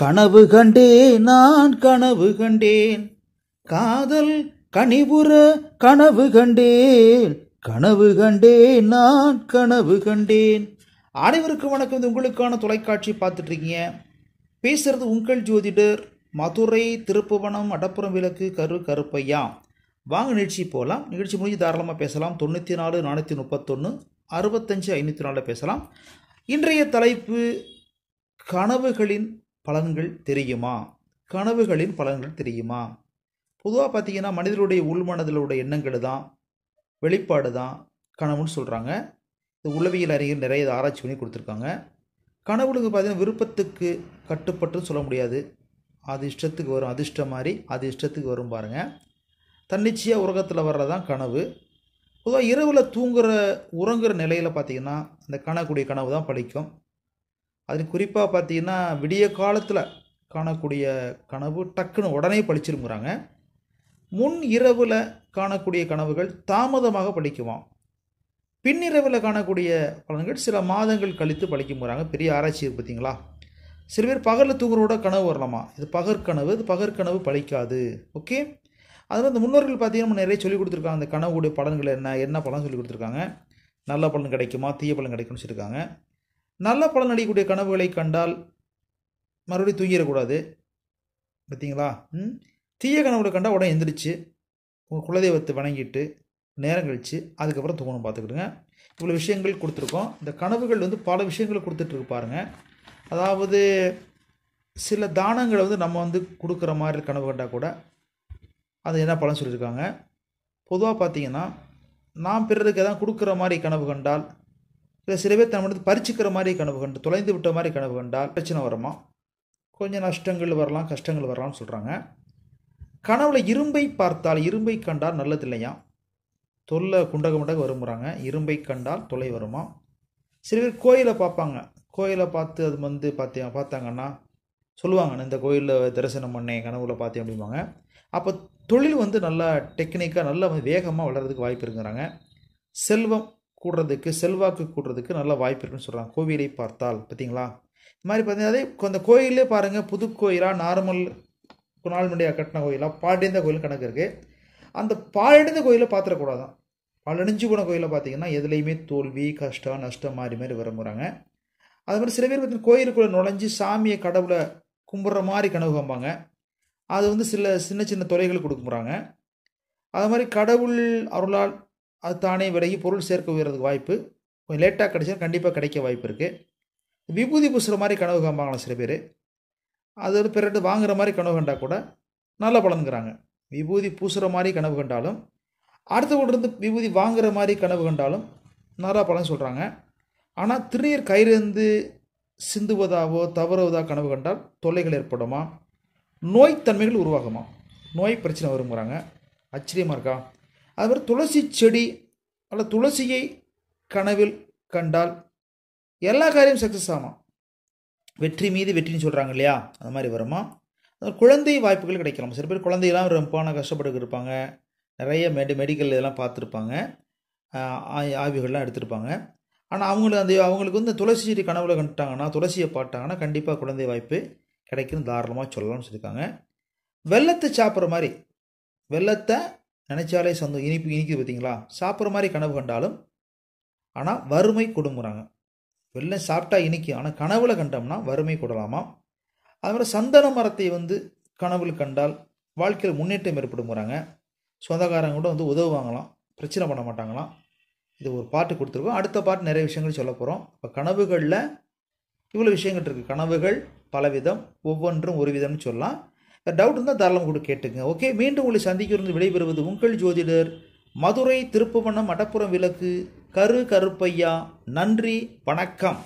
கனவு கண்டேன் நான் கனவு கண்டேன் காதல் கனிபுற கனவு கண்டேன் கனவு கண்டேன் நான் கனவு கண்டேன் அனைவருக்கும் வணக்கம் இது உங்களுக்கான தொலைக்காட்சி பார்த்துட்டு இருக்கீங்க பேசுறது உங்கள் ஜோதிடர் மதுரை திருப்புவனம் அடப்புறம் விளக்கு கரு கருப்பையா வாங்க நிகழ்ச்சி போகலாம் நிகழ்ச்சி முடிஞ்சு தாராளமாக பேசலாம் தொண்ணூற்றி நாலு நானூற்றி முப்பத்தொன்று அறுபத்தஞ்சு ஐநூற்றி நாலில் பேசலாம் இன்றைய தலைப்பு கனவுகளின் பலன்கள் தெரியுமா கனவுகளின் பலன்கள் தெரியுமா பொதுவாக பார்த்தீங்கன்னா மனிதனுடைய உள்மனதிலுடைய எண்ணங்கள் தான் வெளிப்பாடு தான் கனவுன்னு சொல்கிறாங்க இது உளவியல் அறிஞர் நிறைய ஆராய்ச்சி பண்ணி கொடுத்துருக்காங்க கனவுகளுக்கு பார்த்தீங்கன்னா விருப்பத்துக்கு கட்டுப்பட்டு சொல்ல முடியாது அது இஷ்டத்துக்கு வரும் அதிர்ஷ்டம் மாதிரி அது இஷ்டத்துக்கு வரும் பாருங்கள் தன்னிச்சையாக உறக்கத்தில் வர்றதான் கனவு பொதுவாக இரவில் தூங்குற உறங்குற நிலையில் பார்த்திங்கன்னா அந்த கனக்கூடிய கனவு தான் பழிக்கும் அதில் குறிப்பாக பார்த்தீங்கன்னா விடிய காலத்தில் காணக்கூடிய கனவு டக்குன்னு உடனே படிச்சிருங்கிறாங்க முன் இரவில் காணக்கூடிய கனவுகள் தாமதமாக படிக்குமாம் பின்னிரவில் காணக்கூடிய பலன்கள் சில மாதங்கள் கழித்து போகிறாங்க பெரிய ஆராய்ச்சி பார்த்தீங்களா சில பேர் பகலில் தூங்குறோட கனவு வரலாமா இது பகற்கனவு இது பகற்கனவு பழிக்காது ஓகே அதில் இந்த முன்னோர்கள் பார்த்தீங்கன்னா நிறைய சொல்லிக் கொடுத்துருக்காங்க அந்த கனவுடைய பலன்கள் என்ன என்ன பலன் சொல்லி கொடுத்துருக்காங்க நல்ல பலன் கிடைக்குமா தீய பலன் கிடைக்கும்னு சொல்லியிருக்காங்க நல்ல பலன் அடையக்கூடிய கனவுகளை கண்டால் மறுபடியும் தூங்கிடக்கூடாது பார்த்தீங்களா ம் தீய கனவுகளை கண்டால் உடனே எந்திரிச்சு உங்கள் குலதெய்வத்தை வணங்கிட்டு நேரம் கழித்து அதுக்கப்புறம் தூங்கணும் பார்த்துக்கிடுங்க இவ்வளோ விஷயங்கள் கொடுத்துருக்கோம் இந்த கனவுகள் வந்து பல விஷயங்கள் கொடுத்துட்ருக்கு பாருங்கள் அதாவது சில தானங்களை வந்து நம்ம வந்து கொடுக்குற மாதிரி கனவு கண்டால் கூட அது என்ன பலன் சொல்லியிருக்காங்க பொதுவாக பார்த்தீங்கன்னா நாம் பிறருக்கு எதாவது கொடுக்குற மாதிரி கனவு கண்டால் இல்லை சில பேர் வந்து பறிச்சுக்கிற மாதிரி கனவு கண்டு தொலைந்து விட்ட மாதிரி கனவு கண்டால் பிரச்சனை வருமா கொஞ்சம் நஷ்டங்கள் வரலாம் கஷ்டங்கள் வரலாம்னு சொல்கிறாங்க கனவுல இரும்பை பார்த்தால் இரும்பை கண்டால் நல்லது இல்லையா தொல்லை குண்டக முண்டக வரும்புகிறாங்க இரும்பை கண்டால் தொலை வருமா சில பேர் கோயிலை பார்ப்பாங்க கோயிலை பார்த்து அது வந்து பார்த்தேன் பார்த்தாங்கன்னா சொல்லுவாங்க இந்த கோயிலில் தரிசனம் பண்ணேன் கனவுல பார்த்தேன் அப்படிம்பாங்க அப்போ தொழில் வந்து நல்லா டெக்னிக்காக நல்லா வேகமாக வளர்கிறதுக்கு வாய்ப்பு இருக்கிறாங்க செல்வம் கூடுறதுக்கு செல்வாக்கு கூடுறதுக்கு நல்ல வாய்ப்பு இருக்குன்னு சொல்கிறாங்க கோவிலை பார்த்தால் பார்த்தீங்களா இது மாதிரி பார்த்தீங்கன்னா அதே அந்த கோயிலே பாருங்கள் புது கோயிலாக நார்மல் குணால் மண்டியாக கட்டின கோயிலாக பாடிந்த கோயில் கணக்கு இருக்குது அந்த பாழடைந்த கோயிலை பார்த்துடக்கூடாதான் பாலடைஞ்சு போன கோயிலை பார்த்தீங்கன்னா எதுலேயுமே தோல்வி கஷ்டம் நஷ்டம் மாதிரி மாதிரி விரும்புகிறாங்க அது மாதிரி சில பேர் பார்த்தீங்கன்னா கோயிலுக்குள்ளே நுழைஞ்சி சாமியை கடவுளை கும்பிட்ற மாதிரி கனவு காம்பாங்க அது வந்து சில சின்ன சின்ன தொலைகள் கொடுக்க அது மாதிரி கடவுள் அருளால் அது தானே விலகி பொருள் சேர்க்க உயர்றதுக்கு வாய்ப்பு கொஞ்சம் லேட்டாக கிடைச்சா கண்டிப்பாக கிடைக்க வாய்ப்பு இருக்குது விபூதி பூசுகிற மாதிரி கனவு காம்பாங்களா சில பேர் அது வந்து பிறகு வாங்குகிற மாதிரி கனவு கண்டால் கூட நல்ல பலனுங்கிறாங்க விபூதி பூசுகிற மாதிரி கனவு கண்டாலும் அடுத்தவங்கிட்டருந்து விபூதி வாங்குகிற மாதிரி கனவு கண்டாலும் நல்லா பலன் சொல்கிறாங்க ஆனால் திருநீர் கயிறிருந்து சிந்துவதாவோ தவறுவதாக கனவு கண்டால் தொல்லைகள் ஏற்படுமா நோய்த்தன்மைகள் உருவாகுமா நோய் பிரச்சனை வருங்கிறாங்க ஆச்சரியமாக இருக்கா மாதிரி துளசி செடி அல்ல துளசியை கனவில் கண்டால் எல்லா காரியமும் சக்ஸஸ் ஆகும் வெற்றி மீது வெற்றின்னு சொல்கிறாங்க இல்லையா அந்த மாதிரி வருமா குழந்தை வாய்ப்புகள் கிடைக்கலாம் சில பேர் குழந்தையெல்லாம் ரொம்பான கஷ்டப்பட்டு இருப்பாங்க நிறைய மெடி மெடிக்கல் இதெல்லாம் பார்த்துருப்பாங்க ஆய்வுகள்லாம் எடுத்திருப்பாங்க ஆனால் அவங்களுக்கு அந்த அவங்களுக்கு வந்து துளசி செடி கனவுல கண்டுட்டாங்கன்னா துளசியை பாட்டாங்கன்னா கண்டிப்பாக குழந்தை வாய்ப்பு கிடைக்குன்னு தாராளமாக சொல்லலாம்னு சொல்லியிருக்காங்க வெள்ளத்தை சாப்பிட்ற மாதிரி வெள்ளத்தை நினச்சாலே சொந்தம் இனிப்பு இனிக்குது பார்த்தீங்களா சாப்பிட்ற மாதிரி கனவு கண்டாலும் ஆனால் வறுமை கொடுங்குறாங்க வெள்ளம் சாப்பிட்டா இனிக்கும் ஆனால் கனவுல கண்டோம்னா வறுமை கொடலாமா அது மாதிரி சந்தன மரத்தை வந்து கனவில் கண்டால் வாழ்க்கையில் முன்னேற்றம் ஏற்படுங்கிறாங்க சொந்தக்காரங்க கூட வந்து உதவுவாங்களாம் பிரச்சனை பண்ண மாட்டாங்களாம் இது ஒரு பாட்டு கொடுத்துருக்கோம் அடுத்த பாட்டு நிறைய விஷயங்கள் சொல்ல போகிறோம் இப்போ கனவுகளில் இவ்வளோ விஷயங்கள் இருக்குது கனவுகள் பலவிதம் ஒவ்வொன்றும் ஒரு விதம்னு சொல்லலாம் டவுட் இருந்தால் தாராளம் கூட கேட்டுங்க ஓகே மீண்டும் உங்களை சந்திக்கிறது விடைபெறுவது உங்கள் ஜோதிடர் மதுரை திருப்புவனம் மடப்புறம் விளக்கு கரு கருப்பையா நன்றி வணக்கம்